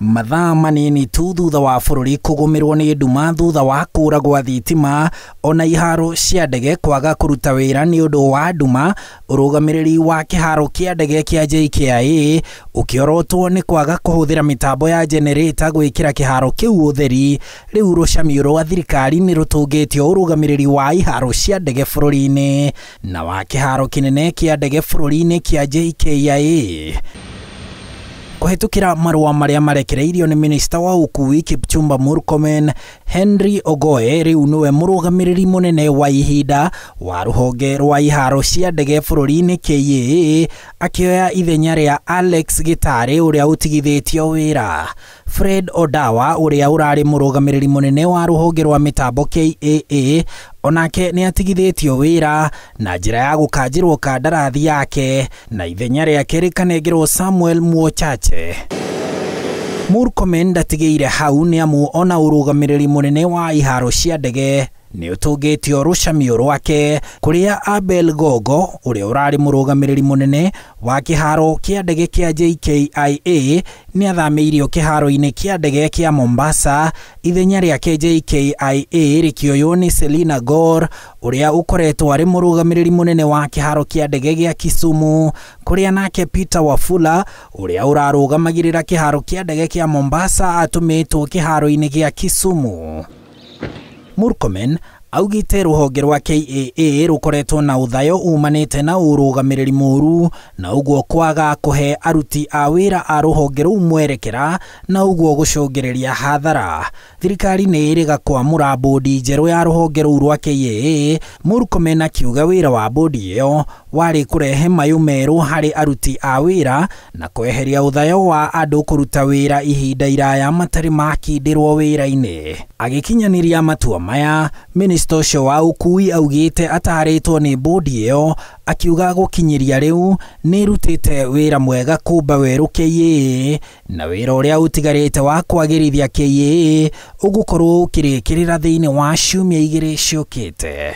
mathaa manini tu thutha wa bururi kugumirwo ni nduma thutha wa kura gwa thitima ona iharo cia ndege kwaga kuruta wira ni undu wa nduma urugamiriri wa kiharo kia ndege kia JKIA ukiorotwo ni kwaga kuhuthira mitambo ya generator gwikira kiharo kiu utheri riu rucamio rwa thirikari ni rutungitio urugamiriri wa iharo cia ndege bururi-ini na wa kiharo kinene kia ndege bururi-ini kia JKIA kuhitukira wa maria marekereirio ni minista wa ukui Kipchumba Murkomen Henry Ogoe riu niwe murugamiriri munene wa ihinda wa ruhonge rwa iharo cia ndege bururi-ini KAA akioya ithenya ya Alex Gitare ulea utigithetio wira Fred Odawa uria urari murugamiriri munene wa ruhonge rwa mitambo KAA onake nä atigithätio wä ra na njä ra ya gå kanjä kandarathi yake na ithenya rĩake rĩkanengerwo samuel muochache murkomen ndatigä ire hau nä amu ona å rå gamä rä ri må nene wa iharo cia ndege nä å tå ngä tie rå rwake kå abel gogo å rä a å rarä må rå gamä wa kä haro kä a ndege kä a jkia nä athamä irio kä haro-inä kä a ndege kä a mombasa ithenya rä ake jkia rä kä nä selina gor å rä a å koretwo arä må rå gamä rä ri må nene wa kä haro kä a ndege gä a kisumu kå rä a nake peter wafula å rä a å rarå gamagä rä ra kä haro kä a ndege kä a mombasa atå mä two kä haro-inä gä a kisumu Murkomen augite ruhonge rwa KAA rukoretwo na uthayo umanite na urugamiriri muru na uguo kwaga kuhe aruti a wira a ruhonge ruu mwerekera na uguo gucungirirĩa hathara thirikari nĩ ĩrĩga kwamũra mbũndi njerũ ya ruhonge ruu rwa KAA Murkomen akiuga wĩra wa mbũndi ĩyo warĩ kũrehe mayũ merũ harĩ aruti a wĩra na kweheria ũthayo wa andũ kũruta wĩra ihinda iraya matarĩ makindĩrwo wĩra-inĩ agĩkinyanĩria matua maya minista ucio wa ukui augite ataritwo ni bodi iyo akiuga gukinyiria riu ni rutite wira mwega kumba weru KAA na wira uria utigarite wa kwagirithia KAA ugukorwo ukirikirira thiini wa ciumia igiri ciukite